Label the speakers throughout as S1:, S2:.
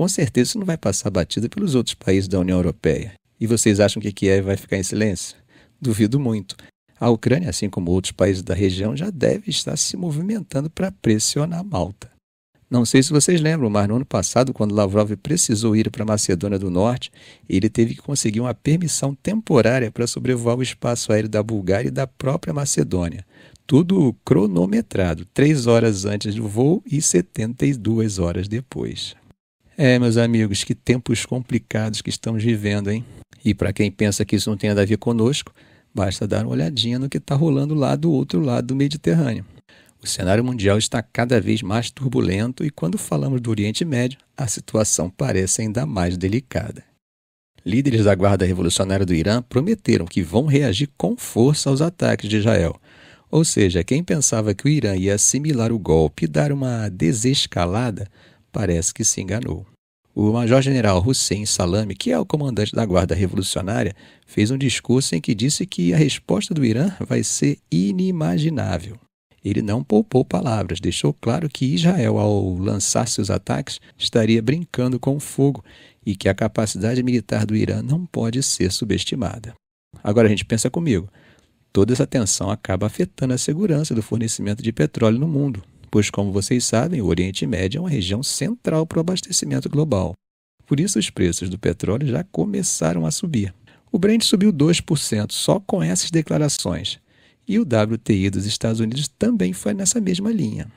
S1: com certeza isso não vai passar batida pelos outros países da União Europeia. E vocês acham que Kiev vai ficar em silêncio? Duvido muito. A Ucrânia, assim como outros países da região, já deve estar se movimentando para pressionar Malta. Não sei se vocês lembram, mas no ano passado, quando Lavrov precisou ir para a Macedônia do Norte, ele teve que conseguir uma permissão temporária para sobrevoar o espaço aéreo da Bulgária e da própria Macedônia. Tudo cronometrado, três horas antes do voo e 72 horas depois. É, meus amigos, que tempos complicados que estamos vivendo, hein? E para quem pensa que isso não tem nada a ver conosco, basta dar uma olhadinha no que está rolando lá do outro lado do Mediterrâneo. O cenário mundial está cada vez mais turbulento e, quando falamos do Oriente Médio, a situação parece ainda mais delicada. Líderes da Guarda Revolucionária do Irã prometeram que vão reagir com força aos ataques de Israel. Ou seja, quem pensava que o Irã ia assimilar o golpe e dar uma desescalada, parece que se enganou. O major-general Hussein Salame, que é o comandante da Guarda Revolucionária, fez um discurso em que disse que a resposta do Irã vai ser inimaginável. Ele não poupou palavras, deixou claro que Israel, ao lançar seus ataques, estaria brincando com fogo e que a capacidade militar do Irã não pode ser subestimada. Agora a gente pensa comigo: toda essa tensão acaba afetando a segurança do fornecimento de petróleo no mundo pois, como vocês sabem, o Oriente Médio é uma região central para o abastecimento global. Por isso, os preços do petróleo já começaram a subir. O Brent subiu 2% só com essas declarações. E o WTI dos Estados Unidos também foi nessa mesma linha.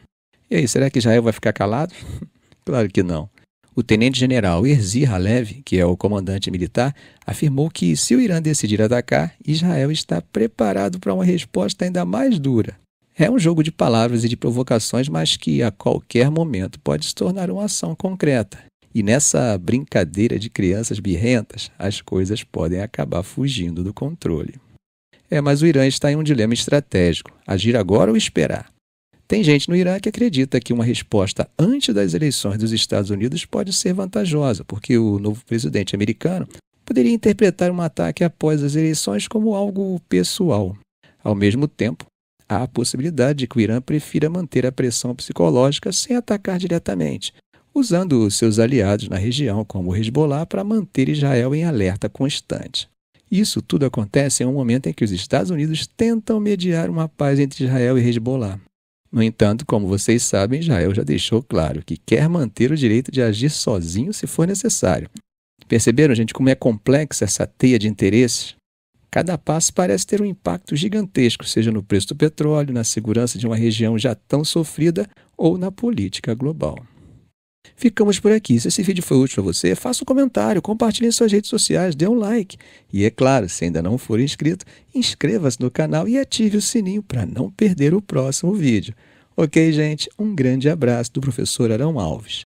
S1: E aí, será que Israel vai ficar calado? claro que não. O tenente-general Erzi Halev, que é o comandante militar, afirmou que se o Irã decidir atacar, Israel está preparado para uma resposta ainda mais dura. É um jogo de palavras e de provocações, mas que a qualquer momento pode se tornar uma ação concreta. E nessa brincadeira de crianças birrentas, as coisas podem acabar fugindo do controle. É, mas o Irã está em um dilema estratégico: agir agora ou esperar? Tem gente no Irã que acredita que uma resposta antes das eleições dos Estados Unidos pode ser vantajosa, porque o novo presidente americano poderia interpretar um ataque após as eleições como algo pessoal. Ao mesmo tempo, Há a possibilidade de que o Irã prefira manter a pressão psicológica sem atacar diretamente, usando seus aliados na região, como o Hezbollah, para manter Israel em alerta constante. Isso tudo acontece em um momento em que os Estados Unidos tentam mediar uma paz entre Israel e Hezbollah. No entanto, como vocês sabem, Israel já deixou claro que quer manter o direito de agir sozinho se for necessário. Perceberam, gente, como é complexa essa teia de interesses? Cada passo parece ter um impacto gigantesco, seja no preço do petróleo, na segurança de uma região já tão sofrida ou na política global. Ficamos por aqui. Se esse vídeo foi útil para você, faça um comentário, compartilhe em suas redes sociais, dê um like. E é claro, se ainda não for inscrito, inscreva-se no canal e ative o sininho para não perder o próximo vídeo. Ok, gente? Um grande abraço do professor Arão Alves.